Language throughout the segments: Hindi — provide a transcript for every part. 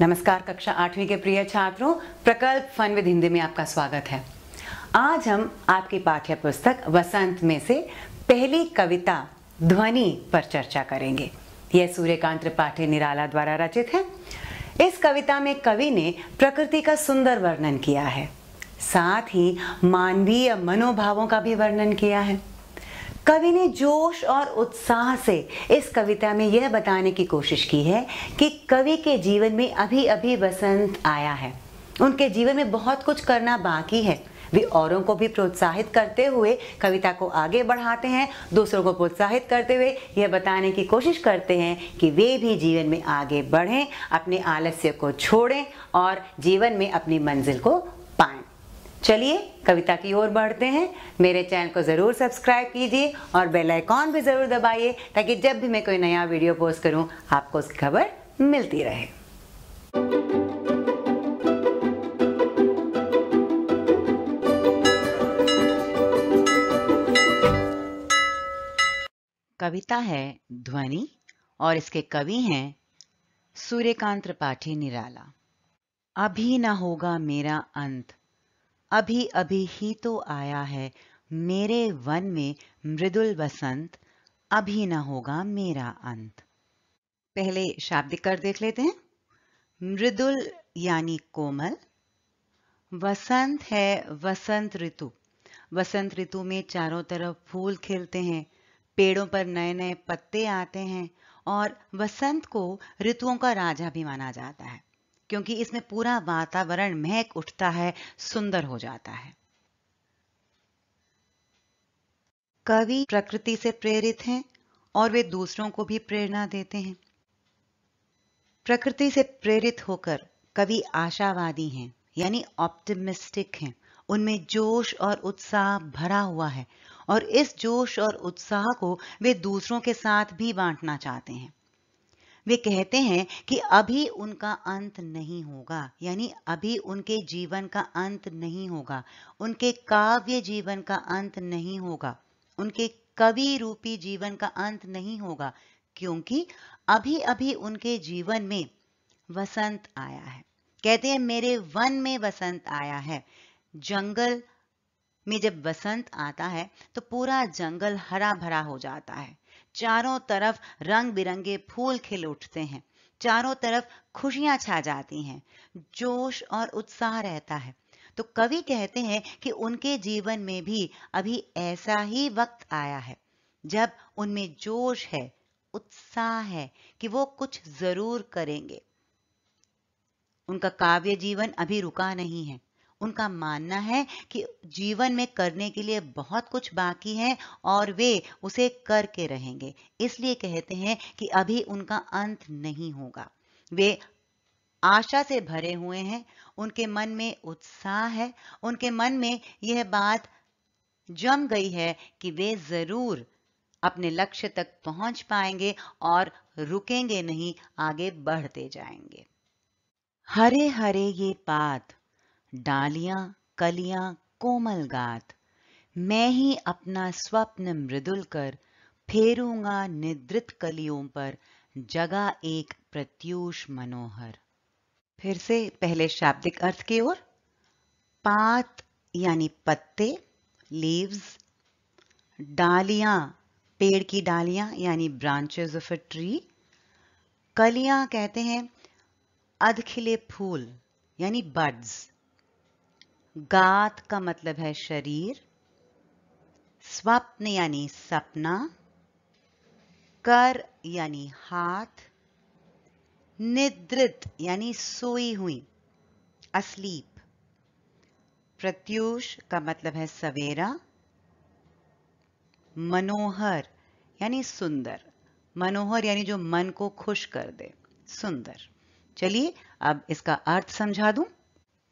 नमस्कार कक्षा आठवीं के प्रिय छात्रों प्रकल्प फन विद हिंदी में आपका स्वागत है आज हम आपकी पाठ्य पुस्तक वसंत में से पहली कविता ध्वनि पर चर्चा करेंगे यह सूर्यकांत त्रिपाठी निराला द्वारा रचित है इस कविता में कवि ने प्रकृति का सुंदर वर्णन किया है साथ ही मानवीय मनोभावों का भी वर्णन किया है कवि ने जोश और उत्साह से इस कविता में यह बताने की कोशिश की है कि कवि के जीवन में अभी अभी बसंत आया है उनके जीवन में बहुत कुछ करना बाकी है वे औरों को भी प्रोत्साहित करते हुए कविता को आगे बढ़ाते हैं दूसरों को प्रोत्साहित करते हुए यह बताने की कोशिश करते हैं कि वे भी जीवन में आगे बढ़ें अपने आलस्य को छोड़ें और जीवन में अपनी मंजिल को चलिए कविता की ओर बढ़ते हैं मेरे चैनल को ज़रूर सब्सक्राइब कीजिए और बेल आइकॉन भी ज़रूर दबाइए ताकि जब भी मैं कोई नया वीडियो पोस्ट करूं आपको उसकी खबर मिलती रहे कविता है ध्वनि और इसके कवि हैं सूर्यकांत त्रिपाठी निराला अभी ना होगा मेरा अंत अभी अभी ही तो आया है मेरे वन में मृदुल बसंत अभी ना होगा मेरा अंत पहले शाब्दिक कर देख लेते हैं मृदुल यानी कोमल वसंत है वसंत ऋतु वसंत ऋतु में चारों तरफ फूल खिलते हैं पेड़ों पर नए नए पत्ते आते हैं और वसंत को ऋतुओं का राजा भी माना जाता है क्योंकि इसमें पूरा वातावरण महक उठता है सुंदर हो जाता है कवि प्रकृति से प्रेरित हैं और वे दूसरों को भी प्रेरणा देते हैं प्रकृति से प्रेरित होकर कवि आशावादी हैं यानी ऑप्टिमिस्टिक हैं उनमें जोश और उत्साह भरा हुआ है और इस जोश और उत्साह को वे दूसरों के साथ भी बांटना चाहते हैं वे कहते हैं कि अभी उनका अंत नहीं होगा यानी अभी उनके जीवन का अंत नहीं होगा उनके काव्य जीवन का अंत नहीं होगा उनके कवि रूपी जीवन का अंत नहीं होगा क्योंकि अभी अभी उनके जीवन में वसंत आया है कहते हैं मेरे वन में वसंत आया है जंगल में जब वसंत आता है तो पूरा जंगल हरा भरा हो जाता है चारों तरफ रंग बिरंगे फूल खिल उठते हैं चारों तरफ खुशियां छा जाती हैं जोश और उत्साह रहता है तो कवि कहते हैं कि उनके जीवन में भी अभी ऐसा ही वक्त आया है जब उनमें जोश है उत्साह है कि वो कुछ जरूर करेंगे उनका काव्य जीवन अभी रुका नहीं है उनका मानना है कि जीवन में करने के लिए बहुत कुछ बाकी है और वे उसे करके रहेंगे इसलिए कहते हैं कि अभी उनका अंत नहीं होगा वे आशा से भरे हुए हैं उनके मन में उत्साह है उनके मन में यह बात जम गई है कि वे जरूर अपने लक्ष्य तक पहुंच पाएंगे और रुकेंगे नहीं आगे बढ़ते जाएंगे हरे हरे ये पात डालियां कलियां कोमल गात मैं ही अपना स्वप्न मृदुल कर फेरूंगा निद्रित कलियों पर जगा एक प्रत्यूष मनोहर फिर से पहले शाब्दिक अर्थ की ओर पात यानी पत्ते लीव्स डालियां पेड़ की डालियां यानी ब्रांचेस ऑफ अ ट्री कलियां कहते हैं अधखिले फूल यानी बड्स गात का मतलब है शरीर स्वप्न यानी सपना कर यानी हाथ निद्रित यानी सोई हुई असलीप प्रत्यूष का मतलब है सवेरा मनोहर यानी सुंदर मनोहर यानी जो मन को खुश कर दे सुंदर चलिए अब इसका अर्थ समझा दूं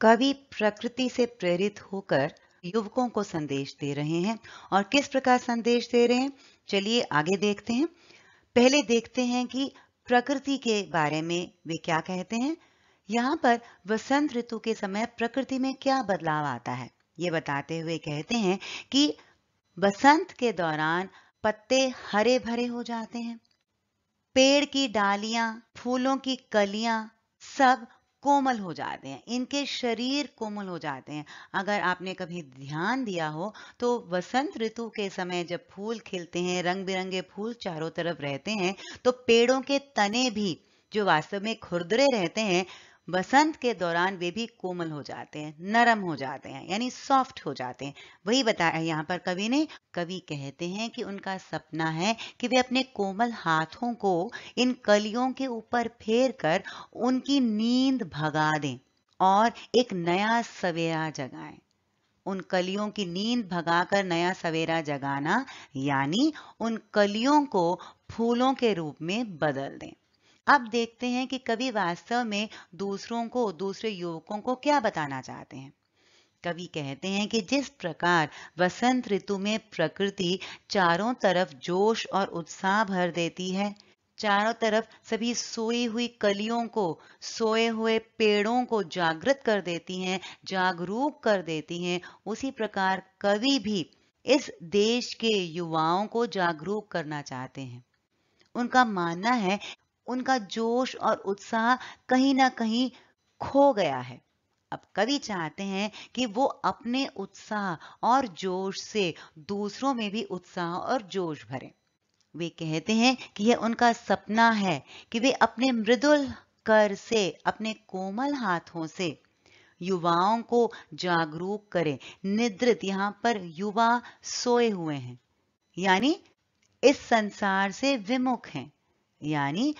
कवि प्रकृति से प्रेरित होकर युवकों को संदेश दे रहे हैं और किस प्रकार संदेश दे रहे हैं चलिए आगे देखते हैं पहले देखते हैं कि प्रकृति के बारे में वे क्या कहते हैं यहाँ पर वसंत ऋतु के समय प्रकृति में क्या बदलाव आता है ये बताते हुए कहते हैं कि बसंत के दौरान पत्ते हरे भरे हो जाते हैं पेड़ की डालियां फूलों की कलियां सब कोमल हो जाते हैं इनके शरीर कोमल हो जाते हैं अगर आपने कभी ध्यान दिया हो तो वसंत ऋतु के समय जब फूल खिलते हैं रंग बिरंगे फूल चारों तरफ रहते हैं तो पेड़ों के तने भी जो वास्तव में खुरदरे रहते हैं बसंत के दौरान वे भी कोमल हो जाते हैं नरम हो जाते हैं यानी सॉफ्ट हो जाते हैं वही बताया यहाँ पर कवि ने कवि कहते हैं कि उनका सपना है कि वे अपने कोमल हाथों को इन कलियों के ऊपर फेर कर उनकी नींद भगा दें और एक नया सवेरा जगाएं उन कलियों की नींद भगाकर नया सवेरा जगाना यानी उन कलियों को फूलों के रूप में बदल दें अब देखते हैं कि कवि वास्तव में दूसरों को दूसरे युवकों को क्या बताना चाहते हैं कवि कहते हैं कि जिस प्रकार वसंत ऋतु में प्रकृति चारों तरफ जोश और उत्साह भर देती है चारों तरफ सभी सोई हुई कलियों को सोए हुए पेड़ों को जागृत कर देती हैं जागरूक कर देती हैं उसी प्रकार कवि भी इस देश के युवाओं को जागरूक करना चाहते हैं उनका मानना है उनका जोश और उत्साह कहीं ना कहीं खो गया है अब कवि चाहते हैं कि वो अपने उत्साह और जोश से दूसरों में भी उत्साह और जोश भरें वे कहते हैं कि यह उनका सपना है कि वे अपने मृदुल कर से अपने कोमल हाथों से युवाओं को जागरूक करें निद्रित यहाँ पर युवा सोए हुए हैं यानी इस संसार से विमुख हैं यानी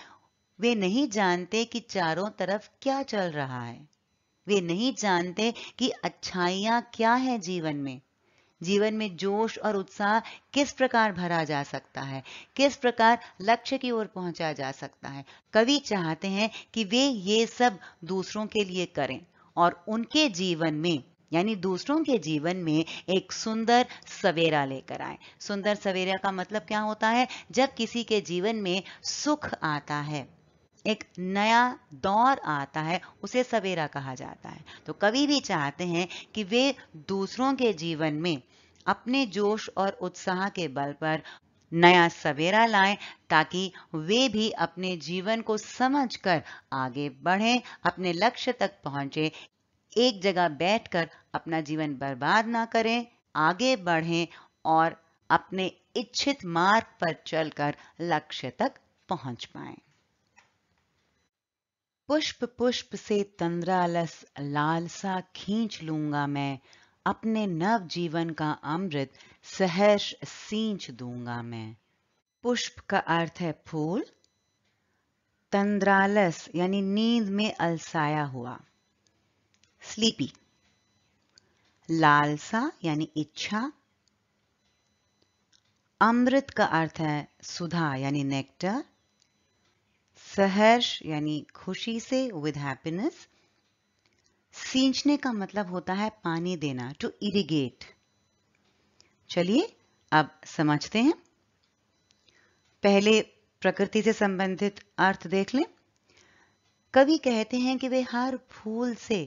वे नहीं जानते कि चारों तरफ क्या चल रहा है वे नहीं जानते कि अच्छाइयां क्या है जीवन में जीवन में जोश और उत्साह किस प्रकार भरा जा सकता है किस प्रकार लक्ष्य की ओर पहुंचा जा सकता है कवि चाहते हैं कि वे ये सब दूसरों के लिए करें और उनके जीवन में यानी दूसरों के जीवन में एक सुंदर सवेरा लेकर आए सुंदर सवेरा का मतलब क्या होता है जब किसी के जीवन में सुख आता है एक नया दौर आता है उसे सवेरा कहा जाता है तो कवि भी चाहते हैं कि वे दूसरों के जीवन में अपने जोश और उत्साह के बल पर नया सवेरा लाएं ताकि वे भी अपने जीवन को समझकर आगे बढ़ें अपने लक्ष्य तक पहुंचे एक जगह बैठकर अपना जीवन बर्बाद ना करें आगे बढ़ें और अपने इच्छित मार्ग पर चलकर लक्ष्य तक पहुंच पाएं पुष्प पुष्प से तंद्रालस लालसा खींच लूंगा मैं अपने नव जीवन का अमृत सहर्ष सींच दूंगा मैं पुष्प का अर्थ है फूल तंद्रालस यानी नींद में अलसाया हुआ स्लीपी लालसा यानी इच्छा अमृत का अर्थ है सुधा यानी नेक्टर सहर्ष यानी खुशी से विद हैप्पीनेस सींचने का मतलब होता है पानी देना टू इरिगेट चलिए अब समझते हैं पहले प्रकृति से संबंधित अर्थ देख लें कवि कहते हैं कि वे हर फूल से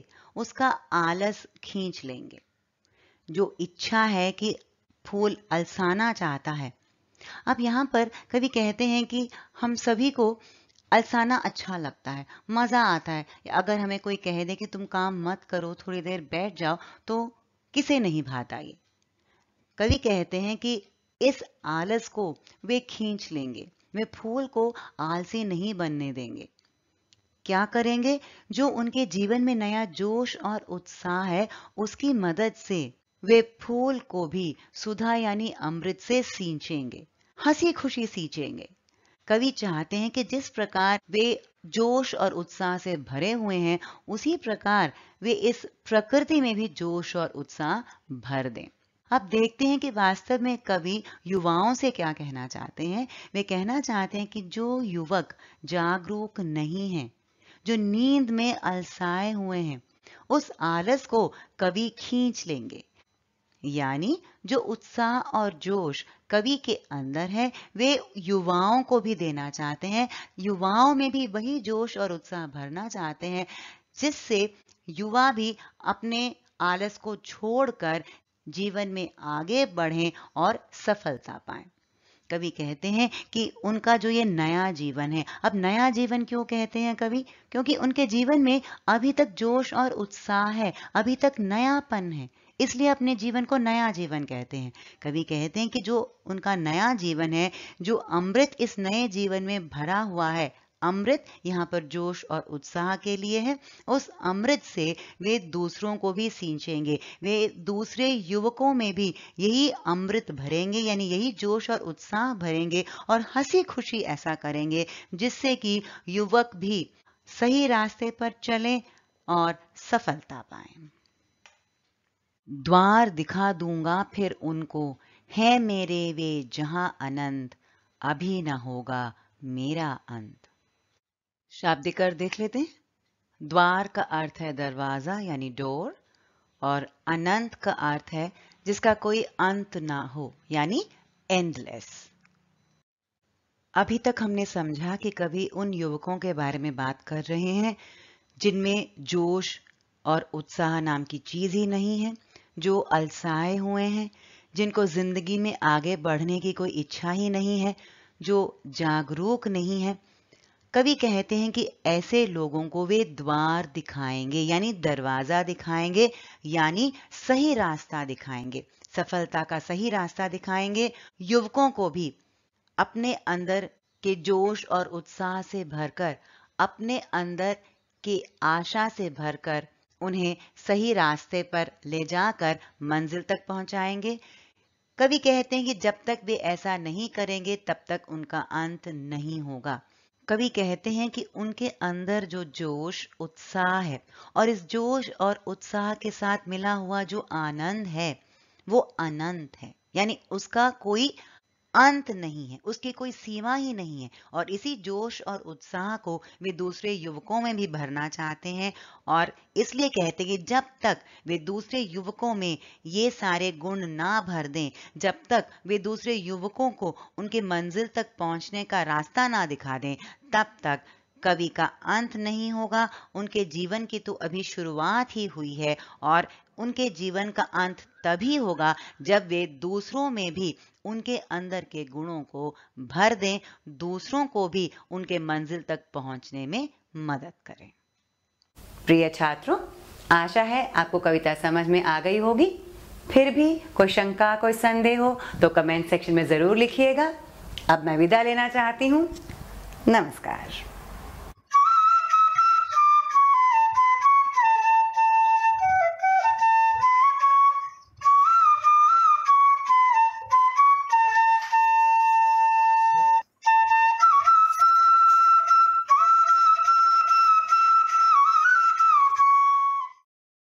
उसका आलस खींच लेंगे जो इच्छा है कि फूल अलसाना चाहता है अब यहां पर कवि कहते हैं कि हम सभी को अलसाना अच्छा लगता है मज़ा आता है अगर हमें कोई कह दे कि तुम काम मत करो थोड़ी देर बैठ जाओ तो किसे नहीं भाता ये कवि कहते हैं कि इस आलस को वे खींच लेंगे वे फूल को आलसी नहीं बनने देंगे क्या करेंगे जो उनके जीवन में नया जोश और उत्साह है उसकी मदद से वे फूल को भी सुधा यानी अमृत से सींचेंगे हंसी खुशी सींचेंगे कवि चाहते हैं कि जिस प्रकार वे जोश और उत्साह से भरे हुए हैं उसी प्रकार वे इस प्रकृति में भी जोश और उत्साह भर दें अब देखते हैं कि वास्तव में कवि युवाओं से क्या कहना चाहते हैं वे कहना चाहते हैं कि जो युवक जागरूक नहीं है जो नींद में अलसाए हुए हैं उस आलस को कवि खींच लेंगे यानी जो उत्साह और जोश कवि के अंदर है वे युवाओं को भी देना चाहते हैं युवाओं में भी वही जोश और उत्साह भरना चाहते हैं जिससे युवा भी अपने आलस को छोड़कर जीवन में आगे बढ़ें और सफलता पाए कवि कहते हैं कि उनका जो ये नया जीवन है अब नया जीवन क्यों कहते हैं कवि क्योंकि उनके जीवन में अभी तक जोश और उत्साह है अभी तक नयापन है इसलिए अपने जीवन को नया जीवन कहते हैं कभी कहते हैं कि जो उनका नया जीवन है जो अमृत इस नए जीवन में भरा हुआ है अमृत यहाँ पर जोश और उत्साह के लिए है उस अमृत से वे दूसरों को भी सींचेंगे वे दूसरे युवकों में भी यही अमृत भरेंगे यानी यही जोश और उत्साह भरेंगे और हंसी खुशी ऐसा करेंगे जिससे कि युवक भी सही रास्ते पर चलें और सफलता पाएं द्वार दिखा दूंगा फिर उनको है मेरे वे जहां अनंत अभी न होगा मेरा अंत शाब्दिक अर्थ देख लेते हैं द्वार का अर्थ है दरवाजा यानी डोर और अनंत का अर्थ है जिसका कोई अंत ना हो यानी एंडलेस अभी तक हमने समझा कि कभी उन युवकों के बारे में बात कर रहे हैं जिनमें जोश और उत्साह नाम की चीज ही नहीं है जो अलसाए हुए हैं जिनको ज़िंदगी में आगे बढ़ने की कोई इच्छा ही नहीं है जो जागरूक नहीं है कवि कहते हैं कि ऐसे लोगों को वे द्वार दिखाएंगे यानी दरवाज़ा दिखाएंगे यानी सही रास्ता दिखाएंगे सफलता का सही रास्ता दिखाएंगे युवकों को भी अपने अंदर के जोश और उत्साह से भरकर अपने अंदर की आशा से भरकर उन्हें सही रास्ते पर ले जाकर मंजिल तक पहुंचाएंगे कवि कहते हैं कि जब तक वे ऐसा नहीं करेंगे तब तक उनका अंत नहीं होगा कवि कहते हैं कि उनके अंदर जो जोश उत्साह है और इस जोश और उत्साह के साथ मिला हुआ जो आनंद है वो अनंत है यानी उसका कोई अंत नहीं है उसकी कोई सीमा ही नहीं है और इसी जोश और उत्साह को वे दूसरे युवकों में भी भरना चाहते हैं और इसलिए कहते हैं कि जब तक वे दूसरे युवकों में ये सारे गुण ना भर दें जब तक वे दूसरे युवकों को उनके मंजिल तक पहुंचने का रास्ता ना दिखा दें तब तक कवि का अंत नहीं होगा उनके जीवन की तो अभी शुरुआत ही हुई है और उनके जीवन का अंत तभी होगा जब वे दूसरों में भी उनके अंदर के गुणों को भर दें दूसरों को भी उनके मंजिल तक पहुंचने में मदद करें प्रिय छात्रों आशा है आपको कविता समझ में आ गई होगी फिर भी कोई शंका कोई संदेह हो तो कमेंट सेक्शन में ज़रूर लिखिएगा अब मैं विदा लेना चाहती हूँ नमस्कार